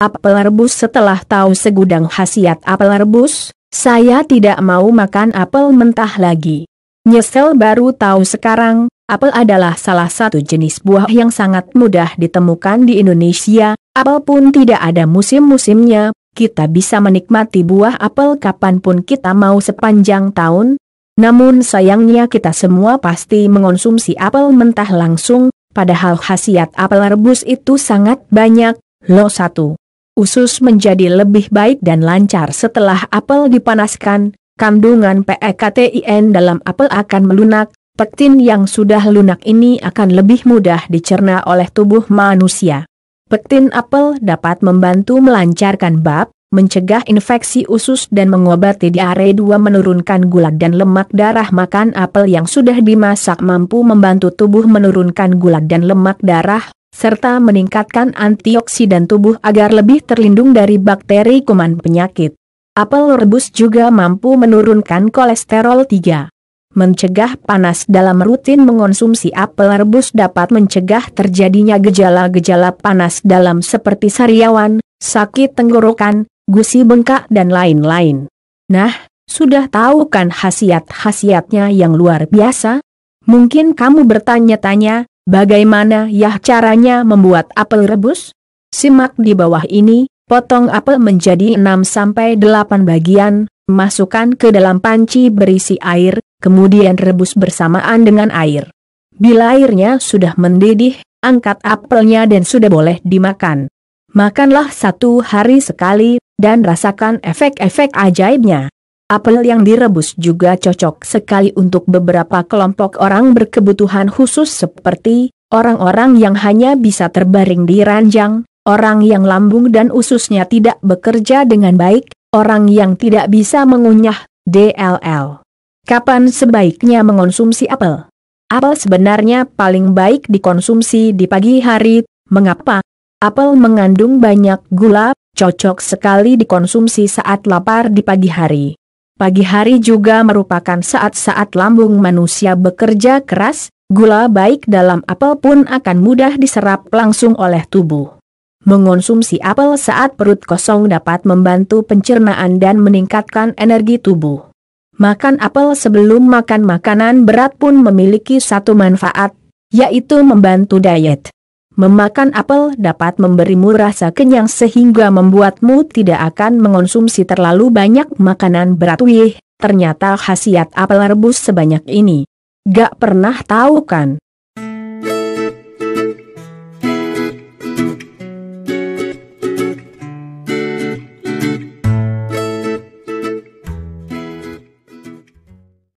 apel rebus setelah tahu segudang khasiat apel rebus, saya tidak mau makan apel mentah lagi. Nyesel baru tahu sekarang, apel adalah salah satu jenis buah yang sangat mudah ditemukan di Indonesia, apel pun tidak ada musim-musimnya, kita bisa menikmati buah apel kapanpun kita mau sepanjang tahun. Namun sayangnya kita semua pasti mengonsumsi apel mentah langsung, padahal khasiat apel rebus itu sangat banyak, lo satu usus menjadi lebih baik dan lancar setelah apel dipanaskan, kandungan PEKTIN dalam apel akan melunak, pektin yang sudah lunak ini akan lebih mudah dicerna oleh tubuh manusia. Pektin apel dapat membantu melancarkan bab, mencegah infeksi usus dan mengobati diare dua menurunkan gula dan lemak darah makan apel yang sudah dimasak mampu membantu tubuh menurunkan gula dan lemak darah serta meningkatkan antioksidan tubuh agar lebih terlindung dari bakteri kuman penyakit. Apel rebus juga mampu menurunkan kolesterol 3. Mencegah panas dalam rutin mengonsumsi apel rebus dapat mencegah terjadinya gejala-gejala panas dalam seperti sariawan, sakit tenggorokan, gusi bengkak dan lain-lain. Nah, sudah tahu kan khasiat-khasiatnya yang luar biasa? Mungkin kamu bertanya-tanya, Bagaimana ya caranya membuat apel rebus? Simak di bawah ini, potong apel menjadi 6-8 bagian, masukkan ke dalam panci berisi air, kemudian rebus bersamaan dengan air. Bila airnya sudah mendidih, angkat apelnya dan sudah boleh dimakan. Makanlah satu hari sekali, dan rasakan efek-efek ajaibnya. Apel yang direbus juga cocok sekali untuk beberapa kelompok orang berkebutuhan khusus seperti orang-orang yang hanya bisa terbaring di ranjang, orang yang lambung dan ususnya tidak bekerja dengan baik, orang yang tidak bisa mengunyah, DLL. Kapan sebaiknya mengonsumsi apel? Apel sebenarnya paling baik dikonsumsi di pagi hari, mengapa? Apel mengandung banyak gula, cocok sekali dikonsumsi saat lapar di pagi hari. Pagi hari juga merupakan saat-saat lambung manusia bekerja keras, gula baik dalam apel pun akan mudah diserap langsung oleh tubuh. Mengonsumsi apel saat perut kosong dapat membantu pencernaan dan meningkatkan energi tubuh. Makan apel sebelum makan makanan berat pun memiliki satu manfaat, yaitu membantu diet. Memakan apel dapat memberimu rasa kenyang sehingga membuatmu tidak akan mengonsumsi terlalu banyak makanan berat. Wih, ternyata khasiat apel rebus sebanyak ini. Gak pernah tahu kan?